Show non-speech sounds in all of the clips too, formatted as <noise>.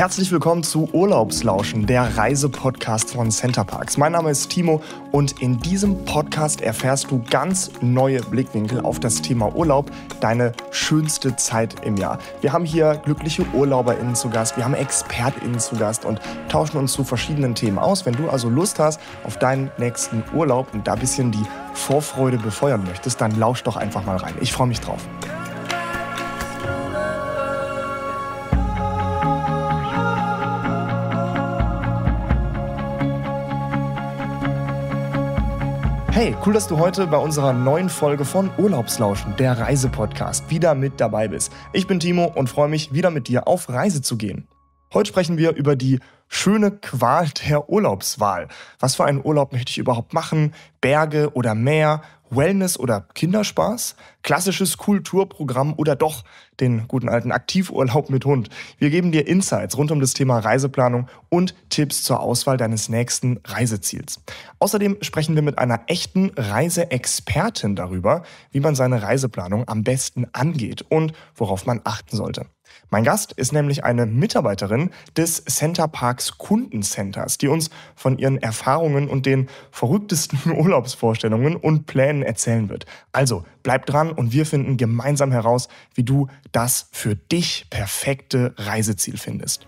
Herzlich willkommen zu Urlaubslauschen, der Reisepodcast von Centerparks. Mein Name ist Timo und in diesem Podcast erfährst du ganz neue Blickwinkel auf das Thema Urlaub, deine schönste Zeit im Jahr. Wir haben hier glückliche UrlauberInnen zu Gast, wir haben ExpertInnen zu Gast und tauschen uns zu verschiedenen Themen aus. Wenn du also Lust hast auf deinen nächsten Urlaub und da ein bisschen die Vorfreude befeuern möchtest, dann lausch doch einfach mal rein. Ich freue mich drauf. Hey, cool, dass du heute bei unserer neuen Folge von Urlaubslauschen, der Reisepodcast, wieder mit dabei bist. Ich bin Timo und freue mich, wieder mit dir auf Reise zu gehen. Heute sprechen wir über die schöne Qual der Urlaubswahl. Was für einen Urlaub möchte ich überhaupt machen? Berge oder Meer? Wellness oder Kinderspaß, klassisches Kulturprogramm oder doch den guten alten Aktivurlaub mit Hund. Wir geben dir Insights rund um das Thema Reiseplanung und Tipps zur Auswahl deines nächsten Reiseziels. Außerdem sprechen wir mit einer echten Reiseexpertin darüber, wie man seine Reiseplanung am besten angeht und worauf man achten sollte. Mein Gast ist nämlich eine Mitarbeiterin des Center Parks Kundencenters, die uns von ihren Erfahrungen und den verrücktesten <laughs> Urlaubsvorstellungen und Plänen erzählen wird. Also bleib dran und wir finden gemeinsam heraus, wie du das für dich perfekte Reiseziel findest.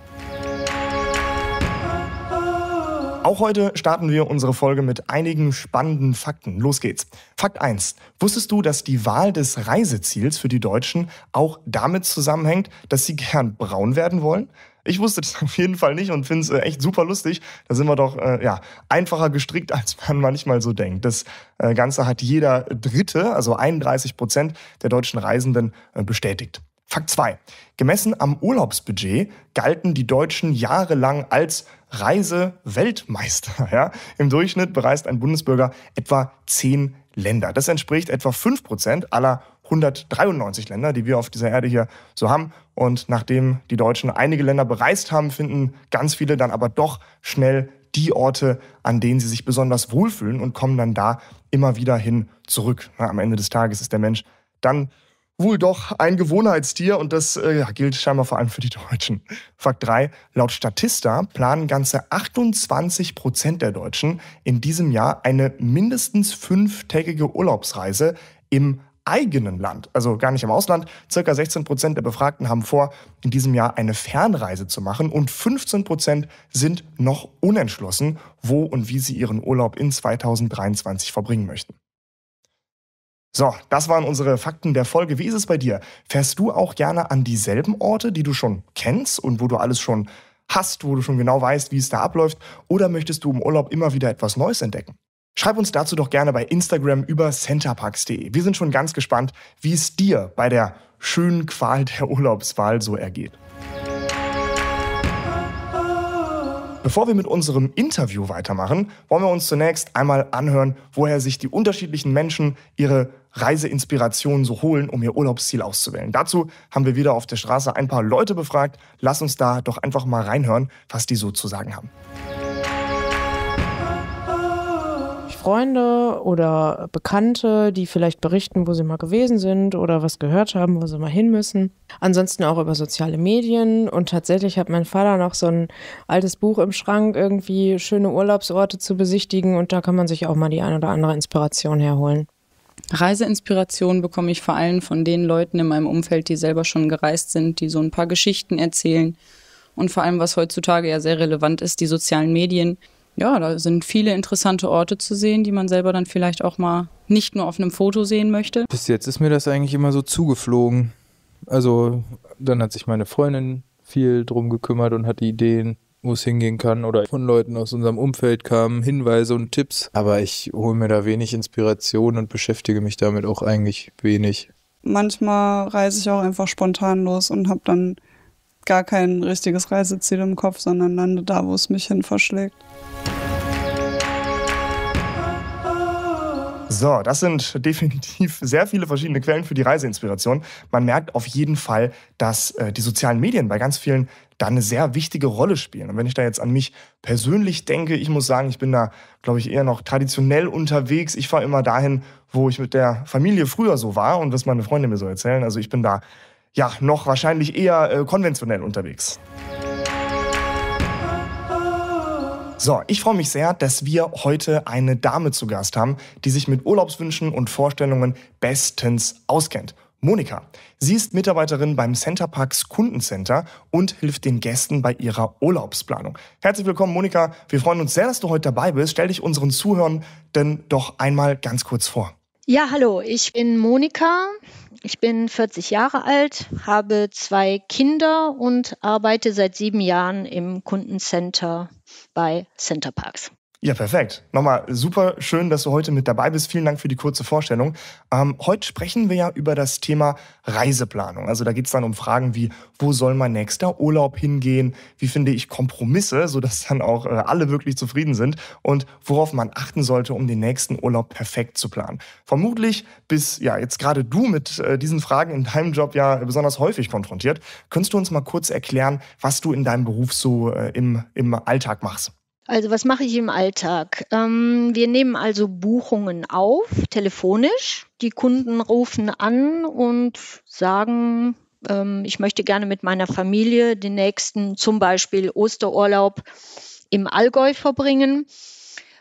Auch heute starten wir unsere Folge mit einigen spannenden Fakten. Los geht's. Fakt 1. Wusstest du, dass die Wahl des Reiseziels für die Deutschen auch damit zusammenhängt, dass sie gern braun werden wollen? Ich wusste das <laughs> auf jeden Fall nicht und finde es äh, echt super lustig. Da sind wir doch äh, ja, einfacher gestrickt, <laughs> als man manchmal so denkt. Das äh, Ganze hat jeder Dritte, also 31 Prozent der deutschen Reisenden, äh, bestätigt. Fakt 2. Gemessen am Urlaubsbudget galten die Deutschen jahrelang als Reiseweltmeister. <laughs> Ja? Im Durchschnitt bereist ein Bundesbürger etwa zehn Länder. Das entspricht etwa fünf Prozent aller 193 Länder, die wir auf dieser Erde hier so haben. Und nachdem die Deutschen einige Länder bereist haben, finden ganz viele dann aber doch schnell die Orte, an denen sie sich besonders wohlfühlen und kommen dann da immer wieder hin zurück. Na, am Ende des Tages ist der Mensch dann wohl doch ein Gewohnheitstier und das äh, gilt scheinbar vor allem für die Deutschen. Fakt 3. Laut Statista planen ganze 28 Prozent der Deutschen in diesem Jahr eine mindestens fünftägige Urlaubsreise im eigenen Land, also gar nicht im Ausland. Circa 16 Prozent der Befragten haben vor, in diesem Jahr eine Fernreise zu machen und 15 Prozent sind noch unentschlossen, wo und wie sie ihren Urlaub in 2023 verbringen möchten. So, das waren unsere Fakten der Folge. Wie ist es bei dir? Fährst du auch gerne an dieselben Orte, die du schon kennst und wo du alles schon hast, wo du schon genau weißt, wie es da abläuft? Oder möchtest du im Urlaub immer wieder etwas Neues entdecken? Schreib uns dazu doch gerne bei Instagram über centerparks.de. Wir sind schon ganz gespannt, wie es dir bei der schönen Qual der Urlaubswahl so ergeht. Bevor wir mit unserem Interview weitermachen, wollen wir uns zunächst einmal anhören, woher sich die unterschiedlichen Menschen ihre Reiseinspirationen so holen, um ihr Urlaubsziel auszuwählen. Dazu haben wir wieder auf der Straße ein paar Leute befragt. Lass uns da doch einfach mal reinhören, was die so zu sagen haben. Freunde oder Bekannte, die vielleicht berichten, wo sie mal gewesen sind oder was gehört haben, wo sie mal hin müssen. Ansonsten auch über soziale Medien. Und tatsächlich hat mein Vater noch so ein altes Buch im Schrank, irgendwie schöne Urlaubsorte zu besichtigen. Und da kann man sich auch mal die ein oder andere Inspiration herholen. Reiseinspiration bekomme ich vor allem von den Leuten in meinem Umfeld, die selber schon gereist sind, die so ein paar Geschichten erzählen. Und vor allem, was heutzutage ja sehr relevant ist, die sozialen Medien, ja, da sind viele interessante Orte zu sehen, die man selber dann vielleicht auch mal nicht nur auf einem Foto sehen möchte. Bis jetzt ist mir das eigentlich immer so zugeflogen. Also dann hat sich meine Freundin viel drum gekümmert und hatte Ideen, wo es hingehen kann oder von Leuten aus unserem Umfeld kamen Hinweise und Tipps. Aber ich hole mir da wenig Inspiration und beschäftige mich damit auch eigentlich wenig. Manchmal reise ich auch einfach spontan los und habe dann gar kein richtiges Reiseziel im Kopf, sondern lande da, wo es mich hin verschlägt. So, das sind definitiv sehr viele verschiedene Quellen für die Reiseinspiration. Man merkt auf jeden Fall, dass äh, die sozialen Medien bei ganz vielen da eine sehr wichtige Rolle spielen. Und wenn ich da jetzt an mich persönlich denke, ich muss sagen, ich bin da, glaube ich, eher noch traditionell unterwegs. Ich fahre immer dahin, wo ich mit der Familie früher so war und was meine Freunde mir so erzählen. Also ich bin da ja noch wahrscheinlich eher äh, konventionell unterwegs. So, ich freue mich sehr, dass wir heute eine Dame zu Gast haben, die sich mit Urlaubswünschen und Vorstellungen bestens auskennt. Monika. Sie ist Mitarbeiterin beim Centerparks Kundencenter und hilft den Gästen bei ihrer Urlaubsplanung. Herzlich willkommen, Monika. Wir freuen uns sehr, dass du heute dabei bist. Stell dich unseren Zuhörern denn doch einmal ganz kurz vor. Ja, hallo, ich bin Monika, ich bin 40 Jahre alt, habe zwei Kinder und arbeite seit sieben Jahren im Kundencenter bei Centerparks. Ja, perfekt. Nochmal super schön, dass du heute mit dabei bist. Vielen Dank für die kurze Vorstellung. Ähm, heute sprechen wir ja über das Thema Reiseplanung. Also da geht es dann um Fragen wie, wo soll mein nächster Urlaub hingehen? Wie finde ich Kompromisse, sodass dann auch äh, alle wirklich zufrieden sind? Und worauf man achten sollte, um den nächsten Urlaub perfekt zu planen. Vermutlich bist ja jetzt gerade du mit äh, diesen Fragen in deinem Job ja besonders häufig konfrontiert. Könntest du uns mal kurz erklären, was du in deinem Beruf so äh, im, im Alltag machst? Also was mache ich im Alltag? Ähm, wir nehmen also Buchungen auf, telefonisch. Die Kunden rufen an und sagen, ähm, ich möchte gerne mit meiner Familie den nächsten zum Beispiel Osterurlaub im Allgäu verbringen.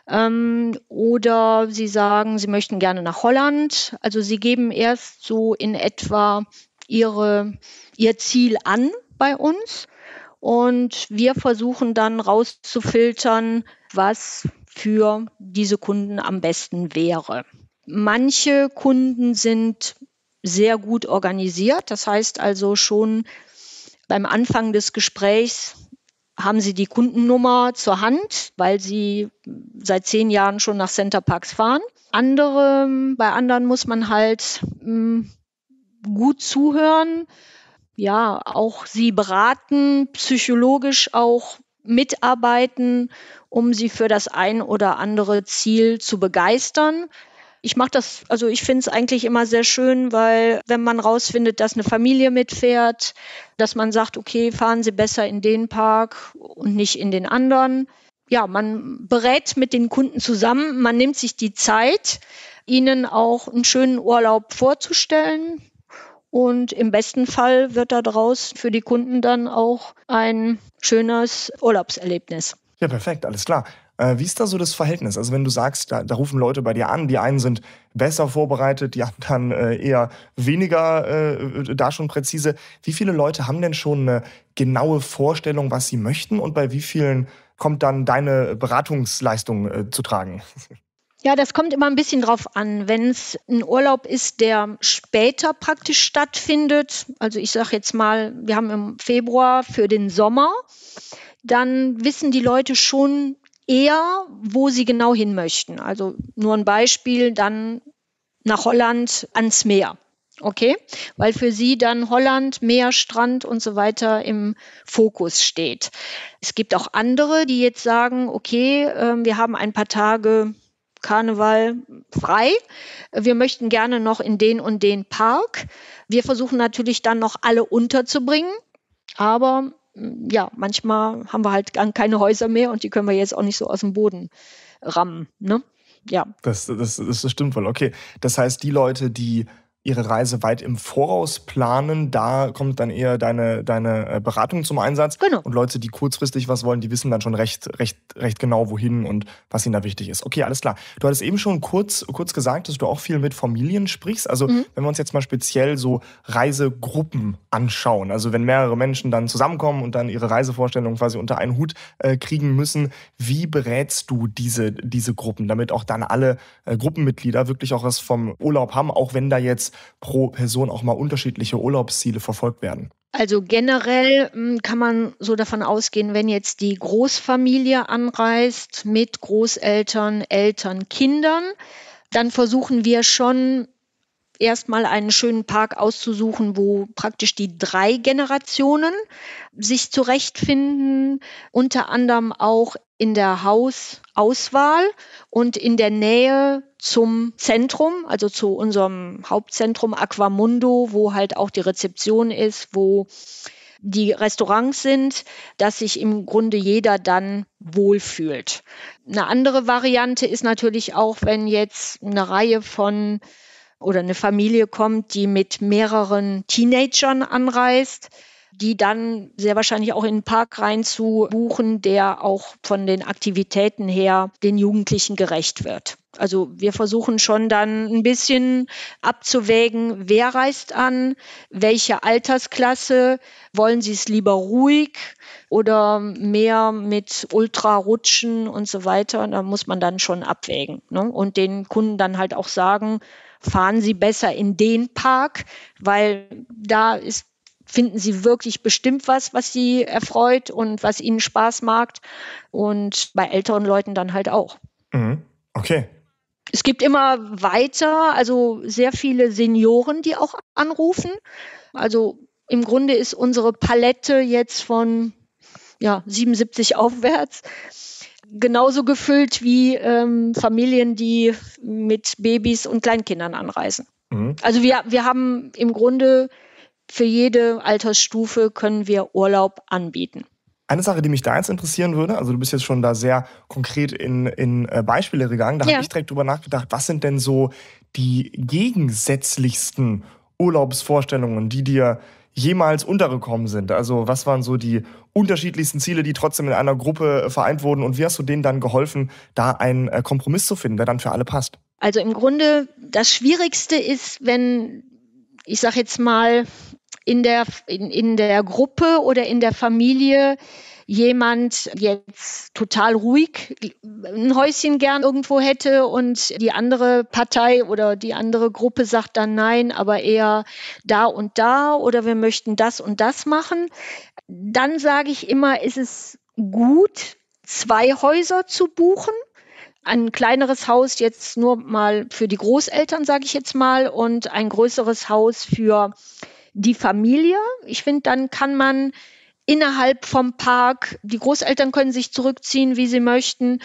Ähm, oder sie sagen, sie möchten gerne nach Holland. Also sie geben erst so in etwa ihre, ihr Ziel an bei uns und wir versuchen dann rauszufiltern, was für diese Kunden am besten wäre. Manche Kunden sind sehr gut organisiert. Das heißt also schon beim Anfang des Gesprächs haben Sie die Kundennummer zur Hand, weil Sie seit zehn Jahren schon nach Centerparks fahren. Andere, bei anderen muss man halt mh, mm, gut zuhören ja auch sie beraten, psychologisch auch mitarbeiten, um sie für das ein oder andere Ziel zu begeistern. Ich mache das, also ich finde es eigentlich immer sehr schön, weil wenn man rausfindet, dass eine Familie mitfährt, dass man sagt, okay, fahren Sie besser in den Park und nicht in den anderen. Ja, man berät mit den Kunden zusammen, man nimmt sich die Zeit, ihnen auch einen schönen Urlaub vorzustellen. Und im besten Fall wird daraus für die Kunden dann auch ein schönes Urlaubserlebnis. Ja, perfekt, alles klar. Äh, wie ist da so das Verhältnis? Also wenn du sagst, da, da, rufen Leute bei dir an, die einen sind besser vorbereitet, die anderen äh, eher weniger äh, da schon präzise. Wie viele Leute haben denn schon eine genaue Vorstellung, was sie möchten und bei wie vielen kommt dann deine Beratungsleistung äh, zu tragen? <laughs> Ja, das kommt immer ein bisschen drauf an. Wenn es ein Urlaub ist, der später praktisch stattfindet, also ich sage jetzt mal, wir haben im Februar für den Sommer, dann wissen die Leute schon eher, wo sie genau hin möchten. Also nur ein Beispiel, dann nach Holland ans Meer. Okay, weil für sie dann Holland, Meer, Strand und so weiter im Fokus steht. Es gibt auch andere, die jetzt sagen, okay, ähm, wir haben ein paar Tage Karneval frei. Wir möchten gerne noch in den und den Park. Wir versuchen natürlich dann noch alle unterzubringen, aber mm, ja, manchmal haben wir halt keine Häuser mehr und die können wir jetzt auch nicht so aus dem Boden rammen. Ne? Ja. Das, das, das stimmt wohl. Okay. Das heißt, die Leute, die ihre Reise weit im Voraus planen. Da kommt dann eher deine, deine äh, Beratung zum Einsatz. Genau. Und Leute, die kurzfristig was wollen, die wissen dann schon recht, recht, recht genau, wohin und was ihnen da wichtig ist. Okay, alles klar. Du hattest eben schon kurz, kurz gesagt, dass du auch viel mit Familien sprichst. Also mhm. wenn wir uns jetzt mal speziell so Reisegruppen anschauen, also wenn mehrere Menschen dann zusammenkommen und dann ihre Reisevorstellungen quasi unter einen Hut äh, kriegen müssen, wie berätst du diese, diese Gruppen, damit auch dann alle äh, Gruppenmitglieder wirklich auch was vom Urlaub haben, auch wenn da jetzt pro Person auch mal unterschiedliche Urlaubsziele verfolgt werden? Also generell hm, kann man so davon ausgehen, wenn jetzt die Großfamilie anreist mit Großeltern, Eltern, Kindern, dann versuchen wir schon erstmal einen schönen Park auszusuchen, wo praktisch die drei Generationen sich zurechtfinden, unter anderem auch in der Hausauswahl und in der Nähe zum Zentrum, also zu unserem Hauptzentrum Aquamundo, wo halt auch die Rezeption ist, wo die Restaurants sind, dass sich im Grunde jeder dann wohlfühlt. Eine andere Variante ist natürlich auch, wenn jetzt eine Reihe von oder eine Familie kommt, die mit mehreren Teenagern anreist, die dann sehr wahrscheinlich auch in den Park rein zu buchen, der auch von den Aktivitäten her den Jugendlichen gerecht wird. Also wir versuchen schon dann ein bisschen abzuwägen, wer reist an, welche Altersklasse, wollen sie es lieber ruhig oder mehr mit Ultrarutschen und so weiter. Da muss man dann schon abwägen ne? und den Kunden dann halt auch sagen, fahren sie besser in den Park, weil da ist finden sie wirklich bestimmt was, was sie erfreut und was ihnen Spaß macht. Und bei älteren Leuten dann halt auch. Mhm. Okay, es gibt immer weiter, also sehr viele Senioren, die auch anrufen. Also im Grunde ist unsere Palette jetzt von ja, 77 aufwärts genauso gefüllt wie ähm, Familien, die mit Babys und Kleinkindern anreisen. Mhm. Also wir, wir haben im Grunde für jede Altersstufe können wir Urlaub anbieten. Eine Sache, die mich da jetzt interessieren würde, also du bist jetzt schon da sehr konkret in, in äh, Beispiele gegangen, da ja. habe ich direkt drüber nachgedacht, was sind denn so die gegensätzlichsten Urlaubsvorstellungen, die dir jemals untergekommen sind? Also was waren so die unterschiedlichsten Ziele, die trotzdem in einer Gruppe äh, vereint wurden und wie hast du denen dann geholfen, da einen äh, Kompromiss zu finden, der dann für alle passt? Also im Grunde das Schwierigste ist, wenn ich sage jetzt mal, in der, in, in der Gruppe oder in der Familie jemand jetzt total ruhig ein Häuschen gern irgendwo hätte und die andere Partei oder die andere Gruppe sagt dann nein, aber eher da und da oder wir möchten das und das machen, dann sage ich immer, ist es gut, zwei Häuser zu buchen ein kleineres Haus jetzt nur mal für die Großeltern, sage ich jetzt mal, und ein größeres Haus für die Familie. Ich finde, dann kann man innerhalb vom Park, die Großeltern können sich zurückziehen, wie sie möchten.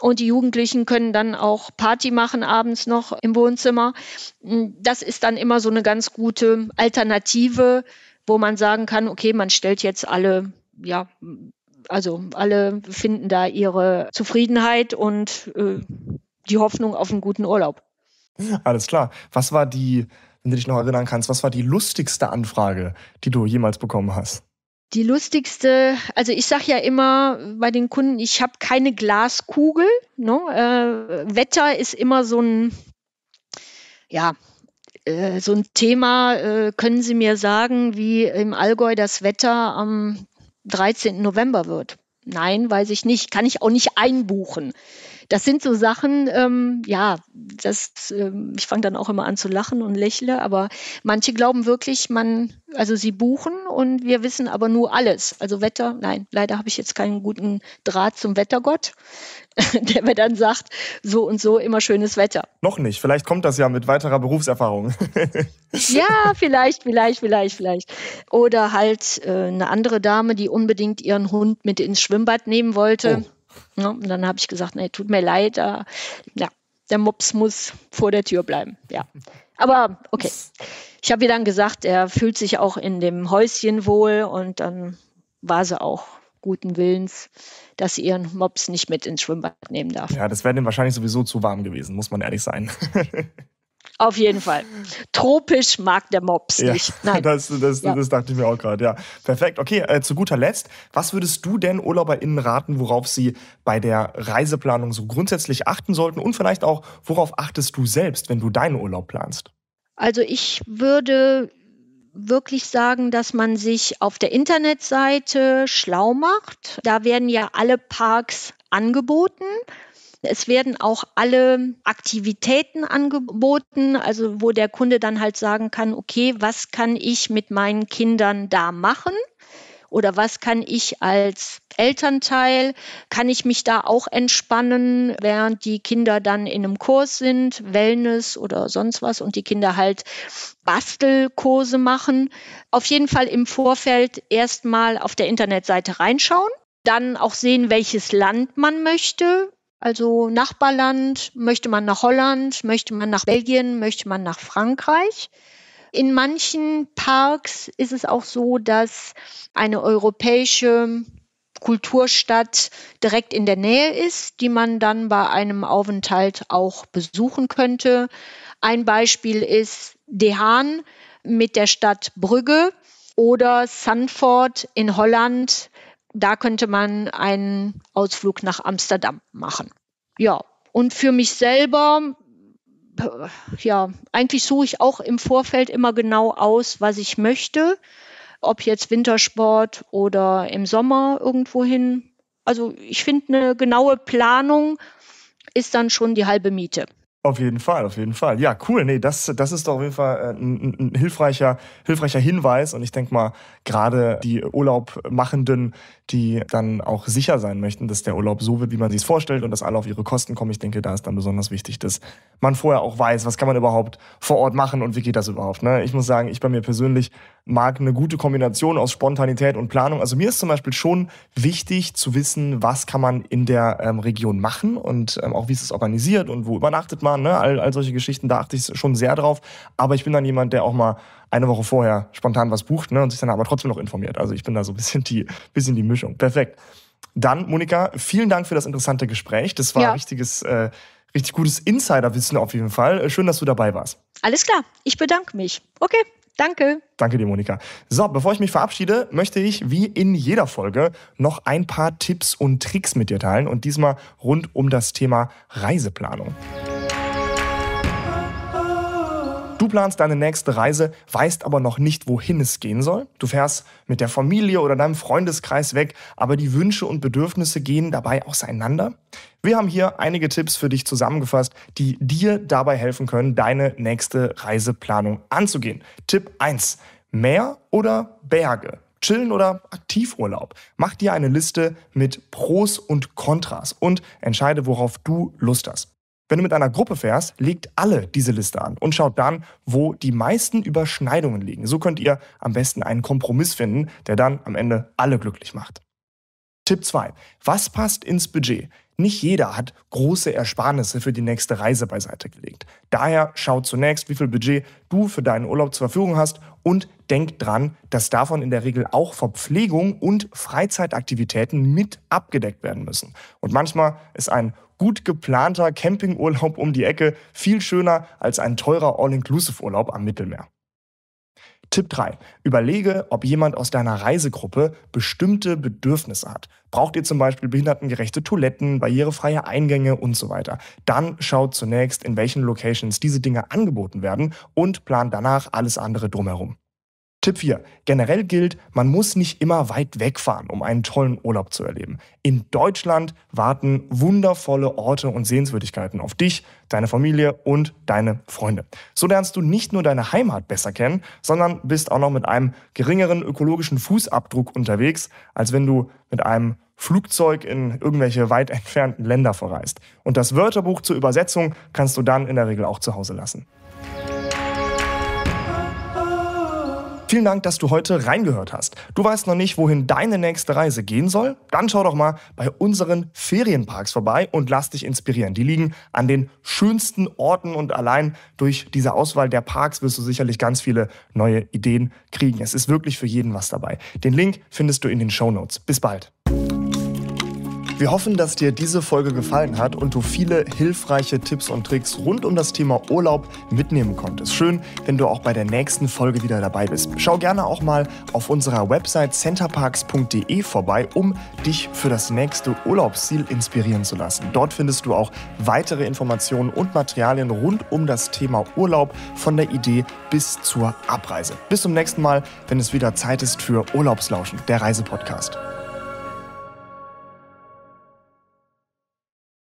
Und die Jugendlichen können dann auch Party machen abends noch im Wohnzimmer. Hm, das ist dann immer so eine ganz gute Alternative, wo man sagen kann, okay, man stellt jetzt alle, ja, also alle finden da ihre Zufriedenheit und äh, die Hoffnung auf einen guten Urlaub. Alles klar. Was war die wenn du dich noch erinnern kannst, was war die lustigste Anfrage, die du jemals bekommen hast? Die lustigste, also ich sage ja immer bei den Kunden, ich habe keine Glaskugel. Ne? Äh, Wetter ist immer so ein, ja, äh, so ein Thema. Äh, können Sie mir sagen, wie im Allgäu das Wetter am 13. November wird? Nein, weiß ich nicht. Kann ich auch nicht einbuchen das sind so Sachen, ähm, ja, das, ähm, ich fange dann auch immer an zu lachen und lächle, aber manche glauben wirklich, man, also sie buchen und wir wissen aber nur alles. Also Wetter, nein, leider habe ich jetzt keinen guten Draht zum Wettergott, <laughs> der mir dann sagt, so und so immer schönes Wetter. Noch nicht, vielleicht kommt das ja mit weiterer Berufserfahrung. <laughs> ja, vielleicht, vielleicht, vielleicht, vielleicht. Oder halt äh, eine andere Dame, die unbedingt ihren Hund mit ins Schwimmbad nehmen wollte. Oh Ne? Und dann habe ich gesagt, nee, tut mir leid, äh, ja, der Mops muss vor der Tür bleiben. Ja. Aber okay. Ich habe ihr dann gesagt, er fühlt sich auch in dem Häuschen wohl und dann war sie auch guten Willens, dass sie ihren Mops nicht mit ins Schwimmbad nehmen darf. Ja, das wäre dem wahrscheinlich sowieso zu warm gewesen, muss man ehrlich sein. <laughs> Auf jeden Fall. Tropisch mag der Mops ja, nicht. Nein. Das, das, ja. das, dachte ich mir auch gerade, ja. Perfekt. Okay, äh, zu guter Letzt, was würdest du denn UrlauberInnen raten, worauf sie bei der Reiseplanung so grundsätzlich achten sollten und vielleicht auch, worauf achtest du selbst, wenn du deinen Urlaub planst? Also ich würde wirklich sagen, dass man sich auf der Internetseite schlau macht. Da werden ja alle Parks angeboten. Es werden auch alle Aktivitäten angeboten, also wo der Kunde dann halt sagen kann, okay, was kann ich mit meinen Kindern da machen? Oder was kann ich als Elternteil, kann ich mich da auch entspannen, während die Kinder dann in einem Kurs sind, Wellness oder sonst was und die Kinder halt Bastelkurse machen. Auf jeden Fall im Vorfeld erstmal auf der Internetseite reinschauen dann auch sehen, welches Land man möchte, also Nachbarland, möchte man nach Holland, möchte man nach Belgien, möchte man nach Frankreich. In manchen Parks ist es auch so, dass eine europäische Kulturstadt direkt in der Nähe ist, die man dann bei einem Aufenthalt auch besuchen könnte. Ein Beispiel ist Dehan mit der Stadt Brügge oder Sanford in Holland da könnte man einen Ausflug nach Amsterdam machen. Ja, und für mich selber, ja, eigentlich suche ich auch im Vorfeld immer genau aus, was ich möchte, ob jetzt Wintersport oder im Sommer irgendwohin. Also ich finde, eine genaue Planung ist dann schon die halbe Miete. Auf jeden Fall, auf jeden Fall. Ja, cool. Nee, das, das ist doch auf jeden Fall ein, äh, ein hilfreicher, hilfreicher Hinweis. Und ich denke mal, gerade die Urlaubmachenden, die dann auch sicher sein möchten, dass der Urlaub so wird, wie man sich es vorstellt und dass alle auf ihre Kosten kommen, ich denke, da ist dann besonders wichtig, dass man vorher auch weiß, was kann man überhaupt vor Ort machen und wie geht das überhaupt. Ne? Ich muss sagen, ich bei mir persönlich mag eine gute Kombination aus Spontanität und Planung. Also mir ist zum Beispiel schon wichtig zu wissen, was kann man in der ähm, Region machen und ähm, auch wie ist es organisiert und wo übernachtet man fahren, ne? all, all solche Geschichten, da achte ich schon sehr drauf. Aber ich bin dann jemand, der auch mal eine Woche vorher spontan was bucht ne? und sich dann aber trotzdem noch informiert. Also ich bin da so ein bisschen die, bisschen die Mischung. Perfekt. Dann, Monika, vielen Dank für das interessante Gespräch. Das war ja. ein richtiges, äh, richtig gutes Insiderwissen auf jeden Fall. Schön, dass du dabei warst. Alles klar, ich bedanke mich. Okay. Danke. Danke dir, Monika. So, bevor ich mich verabschiede, möchte ich wie in jeder Folge noch ein paar Tipps und Tricks mit dir teilen und diesmal rund um das Thema Reiseplanung. Du planst deine nächste Reise, weißt aber noch nicht, wohin es gehen soll. Du fährst mit der Familie oder deinem Freundeskreis weg, aber die Wünsche und Bedürfnisse gehen dabei auseinander. Wir haben hier einige Tipps für dich zusammengefasst, die dir dabei helfen können, deine nächste Reiseplanung anzugehen. Tipp 1. Meer oder Berge? Chillen oder Aktivurlaub. Mach dir eine Liste mit Pros und Kontras und entscheide, worauf du Lust hast. Wenn du mit einer Gruppe fährst, legt alle diese Liste an und schaut dann, wo die meisten Überschneidungen liegen. So könnt ihr am besten einen Kompromiss finden, der dann am Ende alle glücklich macht. Tipp 2. Was passt ins Budget? Nicht jeder hat große Ersparnisse für die nächste Reise beiseite gelegt. Daher schau zunächst, wie viel Budget du für deinen Urlaub zur Verfügung hast und denk dran, dass davon in der Regel auch Verpflegung und Freizeitaktivitäten mit abgedeckt werden müssen. Und manchmal ist ein gut geplanter Campingurlaub um die Ecke viel schöner als ein teurer All-Inclusive-Urlaub am Mittelmeer. Tipp 3. Überlege, ob jemand aus deiner Reisegruppe bestimmte Bedürfnisse hat. Braucht ihr zum Beispiel behindertengerechte Toiletten, barrierefreie Eingänge und so weiter? Dann schaut zunächst, in welchen Locations diese Dinge angeboten werden und plant danach alles andere drumherum. Tipp 4. Generell gilt, man muss nicht immer weit wegfahren, um einen tollen Urlaub zu erleben. In Deutschland warten wundervolle Orte und Sehenswürdigkeiten auf dich, deine Familie und deine Freunde. So lernst du nicht nur deine Heimat besser kennen, sondern bist auch noch mit einem geringeren ökologischen Fußabdruck unterwegs, als wenn du mit einem Flugzeug in irgendwelche weit entfernten Länder verreist. Und das Wörterbuch zur Übersetzung kannst du dann in der Regel auch zu Hause lassen. Vielen Dank, dass du heute reingehört hast. Du weißt noch nicht, wohin deine nächste Reise gehen soll? Dann schau doch mal bei unseren Ferienparks vorbei und lass dich inspirieren. Die liegen an den schönsten Orten und allein durch diese Auswahl der Parks wirst du sicherlich ganz viele neue Ideen kriegen. Es ist wirklich für jeden was dabei. Den Link findest du in den Show Notes. Bis bald. Wir hoffen, dass dir diese Folge gefallen hat und du viele hilfreiche Tipps und Tricks rund um das Thema Urlaub mitnehmen konntest. Schön, wenn du auch bei der nächsten Folge wieder dabei bist. Schau gerne auch mal auf unserer Website centerparks.de vorbei, um dich für das nächste Urlaubsziel inspirieren zu lassen. Dort findest du auch weitere Informationen und Materialien rund um das Thema Urlaub von der Idee bis zur Abreise. Bis zum nächsten Mal, wenn es wieder Zeit ist für Urlaubslauschen, der Reisepodcast.